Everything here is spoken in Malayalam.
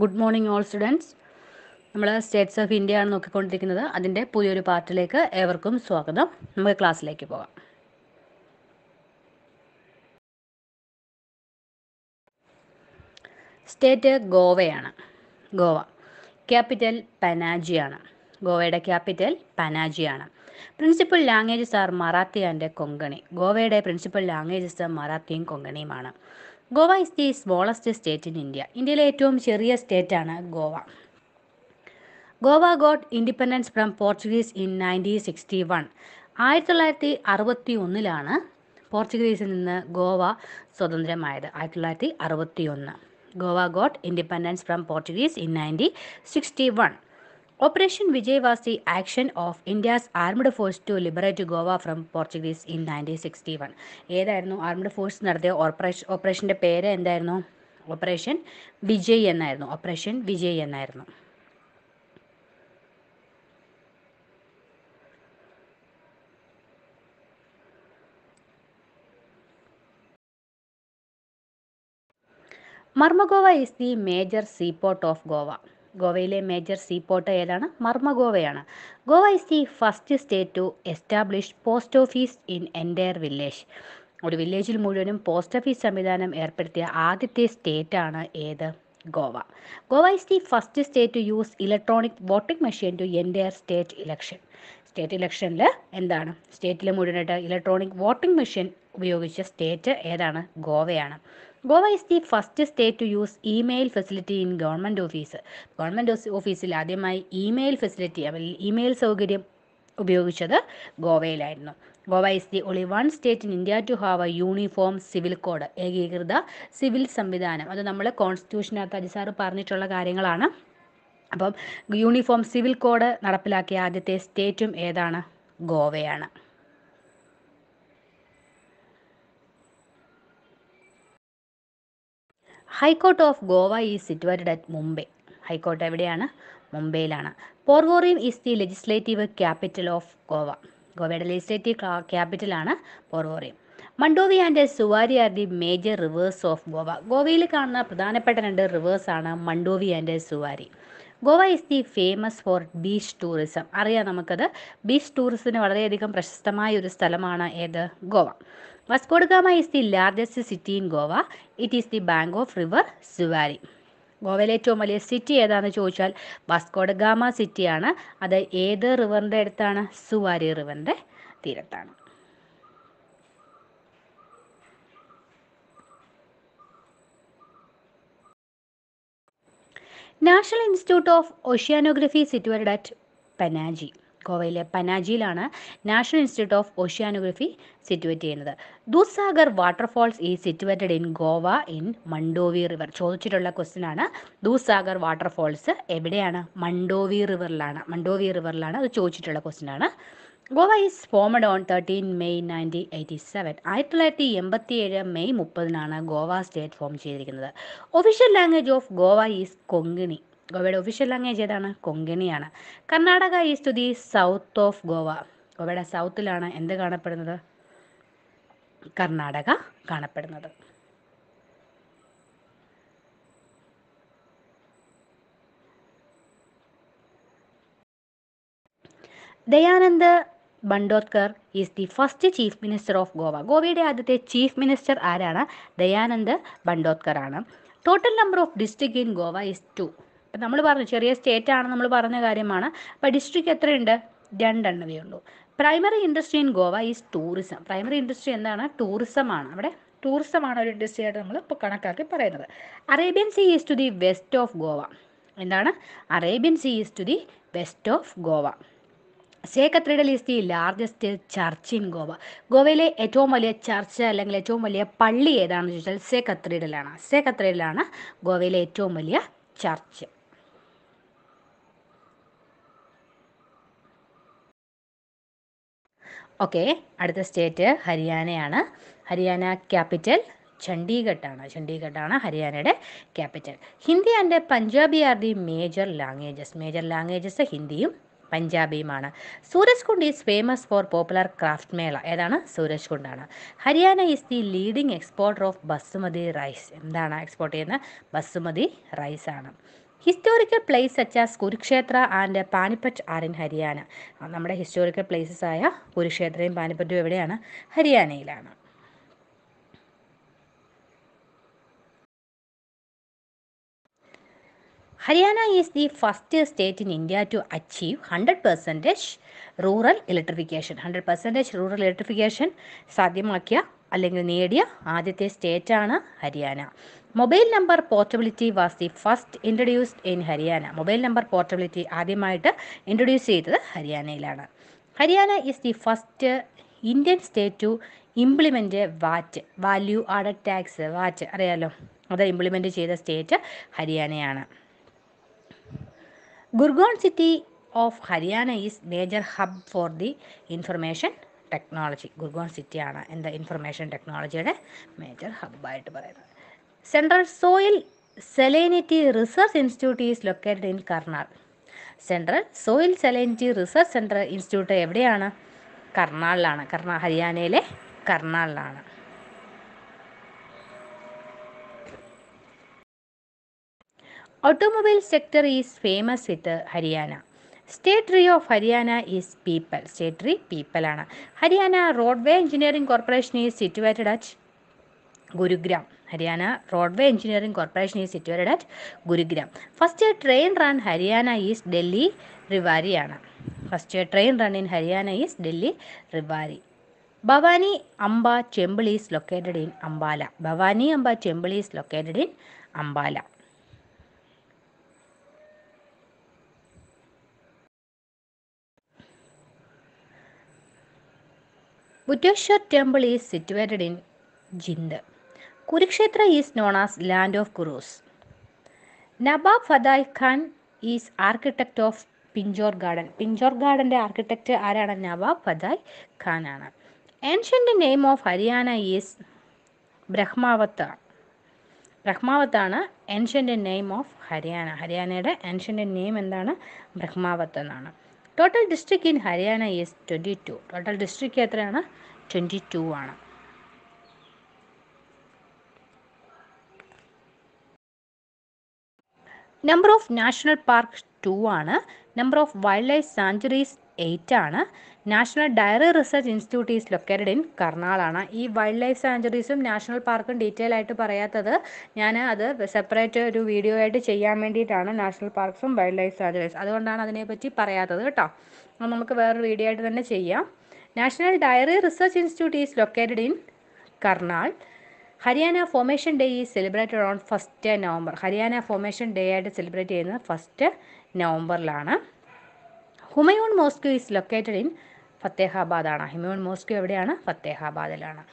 ഗുഡ് മോർണിംഗ് ഓൾ സ്റ്റുഡൻസ് നമ്മൾ സ്റ്റേറ്റ്സ് ഓഫ് ഇന്ത്യ ആണ് നോക്കിക്കൊണ്ടിരിക്കുന്നത് അതിൻ്റെ പുതിയൊരു പാർട്ടിലേക്ക് ഏവർക്കും സ്വാഗതം നമുക്ക് ക്ലാസ്സിലേക്ക് പോകാം സ്റ്റേറ്റ് ഗോവയാണ് ഗോവ ക്യാപിറ്റൽ പനാജിയാണ് ഗോവയുടെ ക്യാപിറ്റൽ പനാജിയാണ് principal languages are Marathi and Konkani ഗോവയുടെ പ്രിൻസിപ്പൽ ലാംഗ്വേജസ് മറാത്തിയും കൊങ്കണിയുമാണ് Goa is the smallest state in India ഇന്ത്യയിലെ ഏറ്റവും ചെറിയ സ്റ്റേറ്റാണ് Goa Goa got independence from Portuguese in nineteen sixty one ആയിരത്തി തൊള്ളായിരത്തി അറുപത്തി ഒന്നിലാണ് പോർച്ചുഗീസിൽ നിന്ന് ഗോവ സ്വതന്ത്രമായത് ആയിരത്തി തൊള്ളായിരത്തി അറുപത്തി ഒന്ന് Goa got independence from Portuguese in nineteen sixty one operation വിജയവാസി action of India's armed force to liberate Goa from Portuguese in nineteen sixty 1961. ഏതായിരുന്നു ആർമഡ് ഫോഴ്സ് നടത്തിയ ഓപ്പറേഷൻ ഓപ്പറേഷൻ്റെ പേര് എന്തായിരുന്നു ഓപ്പറേഷൻ വിജയ് എന്നായിരുന്നു ഓപ്പറേഷൻ വിജയ് എന്നായിരുന്നു Marmagoa is the major seaport of Goa ഗോവയിലെ മേജർ സീ പോർട്ട് ഏതാണ് മർമ്മ ഗോവയാണ് Goa is the first state to establish post office in entire village ഒരു വില്ലേജിൽ മുഴുവനും പോസ്റ്റ് ഓഫീസ് സംവിധാനം ഏർപ്പെടുത്തിയ ആദ്യത്തെ സ്റ്റേറ്റാണ് ഏത് Goa Goa is the first state to use electronic voting machine to entire state election state ഇലക്ഷനിൽ എന്താണ് സ്റ്റേറ്റിലെ മുഴുവനായിട്ട് ഇലക്ട്രോണിക് വോട്ടിംഗ് മെഷീൻ ഉപയോഗിച്ച സ്റ്റേറ്റ് ഏതാണ് ഗോവയാണ് Goa is the first state to use email facility in government office government ഓഫീസിൽ ആദ്യമായി ഇമെയിൽ ഫെസിലിറ്റി അല്ലെങ്കിൽ ഇമെയിൽ സൗകര്യം ഉപയോഗിച്ചത് ഗോവയിലായിരുന്നു Goa is the only one state in India to have a uniform civil code ഏകീകൃത സിവിൽ സംവിധാനം അത് നമ്മൾ കോൺസ്റ്റിറ്റ്യൂഷനകത്ത് അജിസാറ് പറഞ്ഞിട്ടുള്ള കാര്യങ്ങളാണ് അപ്പം യൂണിഫോം സിവിൽ കോഡ് നടപ്പിലാക്കിയ ആദ്യത്തെ സ്റ്റേറ്റും ഏതാണ് ഗോവയാണ് high court of Goa is situated at Mumbai high court എവിടെയാണ് മുംബൈയിലാണ് Porvorim is the legislative capital of Goa ഗോവയുടെ ലെജിസ്ലേറ്റീവ് ക്യാപിറ്റലാണ് Porvorim Mandovi and Zuari are the major rivers of Goa ഗോവയിൽ കാണുന്ന പ്രധാനപ്പെട്ട രണ്ട് റിവേഴ്സാണ് Mandovi and Zuari Goa is the famous for beach tourism അറിയാം നമുക്കത് ബീച്ച് ടൂറിസത്തിന് വളരെയധികം പ്രശസ്തമായ ഒരു സ്ഥലമാണ് ഏത് Goa Vasco da Gama is the largest city in Goa it is the bank of river Zuari ഗോവയിലെ ഏറ്റവും വലിയ സിറ്റി ഏതാണെന്ന് ചോദിച്ചാൽ വസ്കോഡഗാമ സിറ്റിയാണ് അത് ഏത് റിവറിൻ്റെ അടുത്താണ് സുവാരി റിവറിൻ്റെ തീരത്താണ് National Institute of Oceanography situated at Panaji ഗോവയിലെ പനാജിയിലാണ് National Institute of Oceanography situate ചെയ്യുന്നത് Dudhsagar waterfalls is situated in Goa in Mandovi river ചോദിച്ചിട്ടുള്ള ക്വസ്റ്റ്യൻ ആണ് ദൂസാഗർ വാട്ടർഫാൾസ് എവിടെയാണ് മണ്ടോവി റിവറിലാണ് മണ്ടോവി റിവറിലാണ് അത് ചോദിച്ചിട്ടുള്ള ക്വസ്റ്റ്യൻ ആണ് Goa is formed on thirteen May nineteen eighty seven ആയിരത്തി തൊള്ളായിരത്തി എൺപത്തി ഏഴ് മെയ് മുപ്പതിനാണ് ഗോവ സ്റ്റേറ്റ് ഫോം ചെയ്തിരിക്കുന്നത് official language of Goa is Konkani ഗോവയുടെ ഒഫീഷ്യൽ ലാംഗ്വേജ് ഏതാണ് കൊങ്കണിയാണ് കർണാടക ഈ സ്തുതി ദി സൗത്ത് ഓഫ് ഗോവ ഗോവയുടെ സൗത്തിലാണ് എന്ത് കാണപ്പെടുന്നത് കർണാടക കാണപ്പെടുന്നത് Dayanand Bandodkar is the first chief minister of Goa ഗോവയുടെ ആദ്യത്തെ ചീഫ് മിനിസ്റ്റർ ആരാണ് ദയാനന്ദ് ബണ്ടോത്കർ ആണ് total number of district in Goa is two നമ്മൾ പറഞ്ഞു ചെറിയ സ്റ്റേറ്റ് ആണ് നമ്മൾ പറഞ്ഞ കാര്യമാണ് അപ്പോൾ ഡിസ്ട്രിക്ട് എത്രയുണ്ട് രണ്ടെണ്ണവേ ഉള്ളൂ primary industry in Goa is tourism primary industry എന്താണ് ടൂറിസമാണ് അവിടെ ടൂറിസമാണ് ഒരു ഇൻഡസ്ട്രി ആയിട്ട് നമ്മൾ ഇപ്പോൾ കണക്കാക്കി പറയുന്നത് Arabian sea is to the west of Goa എന്താണ് Arabian sea is to the west of Goa Se cathedral is the largest church in Goa ഗോവയിലെ ഏറ്റവും വലിയ ചർച്ച് അല്ലെങ്കിൽ ഏറ്റവും വലിയ പള്ളി ഏതാണെന്ന് ചോദിച്ചാൽ സേ കത്തീഡ്രലാണ് സേ ഗോവയിലെ ഏറ്റവും വലിയ ചർച്ച് ഓക്കെ അടുത്ത സ്റ്റേറ്റ് ഹരിയാനയാണ് ഹരിയാന ക്യാപിറ്റൽ ചണ്ഡീഗഡാണ് ചണ്ഡീഗഡാണ് ഹരിയാനയുടെ capital Hindi and Punjabi are the major languages major languages ഹിന്ദിയും പഞ്ചാബിയുമാണ് Suraj Kund is famous for popular craft mela ഏതാണ് സൂരജ് കുണ്ടാണ് Haryana is the leading exporter of basmati rice എന്താണ് എക്സ്പോർട്ട് ചെയ്യുന്ന ബസുമതി റൈസാണ് historical place such as Kurukshetra and Panipat are in Haryana നമ്മുടെ ഹിസ്റ്റോറിക്കൽ പ്ലേസസ് ആയ കുരുക്ഷേത്രയും പാനിപ്പറ്റും എവിടെയാണ് ഹരിയാനയിലാണ് Haryana is the first state in India to achieve hundred percentage rural electrification hundred percentage rural electrification സാധ്യമാക്കിയ അല്ലെങ്കിൽ നേടിയ ആദ്യത്തെ സ്റ്റേറ്റാണ് Haryana mobile number portability was the first introduced in Haryana mobile number portability ആദ്യമായിട്ട് ഇൻട്രൊഡ്യൂസ് ചെയ്തത് ഹരിയാനയിലാണ് Haryana is the first Indian state to implement VAT value added tax VAT അറിയാലോ അത് ഇംപ്ലിമെൻ്റ് ചെയ്ത സ്റ്റേറ്റ് ഹരിയാനയാണ് Gurgaon city of Haryana is major hub for the information technology ഗുർഗോൺ സിറ്റിയാണ് എന്താ ഇൻഫർമേഷൻ ടെക്നോളജിയുടെ മേജർ ഹബ്ബായിട്ട് പറയുന്നത് Central soil സെലൈനിറ്റി Research institute is located in Karnal central soil സെലൈനിറ്റി research centre institute എവിടെയാണ് കർണാളിലാണ് കർണാ ഹരിയാനയിലെ കർണാളിലാണ് automobile sector is famous with Haryana state tree of Haryana is peepal state tree പീപ്പലാണ് Haryana Roadway Engineering Corporation is situated at Gurugram Haryana Roadway Engineering Corporation is situated at Gurugram first train run Haryana is Delhi റിവാരിയാണ് first train run in Haryana is Delhi റിവാരി Bhavani Amba temple is located in Ambala Bhavani Amba temple is located in Ambala Buddheshwar temple is situated in Jind Kurukshetra is known as land of Kurus Nawab Fidai Khan is architect of Pinjore garden Pinjore ഗാർഡൻ്റെ ആർക്കിടെക്റ്റ് ആരാണ് നവാബ് ഫതായ് ഖാൻ ആണ് ancient name of Haryana is Brahmavart ബ്രഹ്മാവത്താണ് ഏൻഷ്യൻ്റ് നെയിം ഓഫ് ഹരിയാന ഹരിയാനയുടെ ഏൻഷ്യൻ്റ് നെയിം എന്താണ് ബ്രഹ്മാവത്ത് എന്നാണ് total district in Haryana is twenty two total district എത്രയാണ് ട്വൻറ്റി ടു ആണ് number of national park two ആണ് number of wild life sanctuaries eight ആണ് national diary research institute is located in കർണാളാണ് ഈ വൈൽഡ് ലൈഫ് സാഞ്ചുറീസും നാഷണൽ പാർക്കും ഡീറ്റെയിൽ ആയിട്ട് പറയാത്തത് ഞാൻ അത് സെപ്പറേറ്റ് ഒരു വീഡിയോ ആയിട്ട് ചെയ്യാൻ വേണ്ടിയിട്ടാണ് നാഷണൽ പാർക്സും വൈൽഡ് ലൈഫ് സാഞ്ചുറീസ് അതുകൊണ്ടാണ് അതിനെപ്പറ്റി പറയാത്തത് കേട്ടോ അപ്പം നമുക്ക് വേറൊരു വീഡിയോ ആയിട്ട് തന്നെ ചെയ്യാം National diary research institute is located in Karnal Haryana formation day is celebrated on first November Haryana formation day ആയിട്ട് സെലിബ്രേറ്റ് ചെയ്യുന്നത് ഫസ്റ്റ് നവംബറിലാണ് Humayun mosque is located in ഫത്തേഹാബാദാണ് ഹുമയൂൺ മോസ്ക് എവിടെയാണ് ഫത്തേഹാബാദിലാണ്